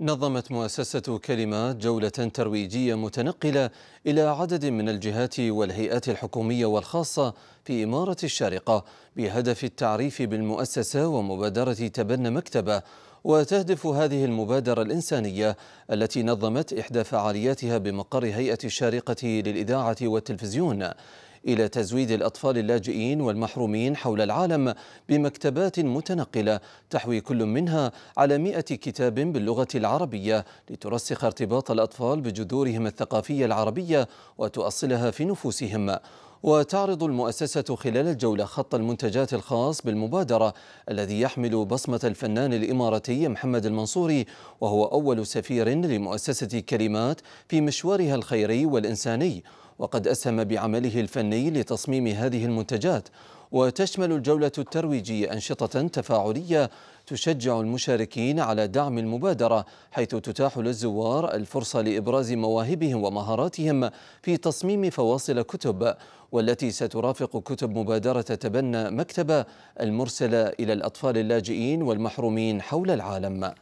نظمت مؤسسة كلمة جولة ترويجية متنقلة إلى عدد من الجهات والهيئات الحكومية والخاصة في إمارة الشارقة بهدف التعريف بالمؤسسة ومبادرة تبنى مكتبة وتهدف هذه المبادرة الإنسانية التي نظمت إحدى فعالياتها بمقر هيئة الشارقة للإذاعة والتلفزيون إلى تزويد الأطفال اللاجئين والمحرومين حول العالم بمكتبات متنقلة تحوي كل منها على مئة كتاب باللغة العربية لترسخ ارتباط الأطفال بجذورهم الثقافية العربية وتؤصلها في نفوسهم وتعرض المؤسسة خلال الجولة خط المنتجات الخاص بالمبادرة الذي يحمل بصمة الفنان الإماراتي محمد المنصوري وهو أول سفير لمؤسسة كلمات في مشوارها الخيري والإنساني وقد أسهم بعمله الفني لتصميم هذه المنتجات وتشمل الجولة الترويجية أنشطة تفاعلية تشجع المشاركين على دعم المبادرة حيث تتاح للزوار الفرصة لإبراز مواهبهم ومهاراتهم في تصميم فواصل كتب والتي سترافق كتب مبادرة تبنى مكتبة المرسلة إلى الأطفال اللاجئين والمحرومين حول العالم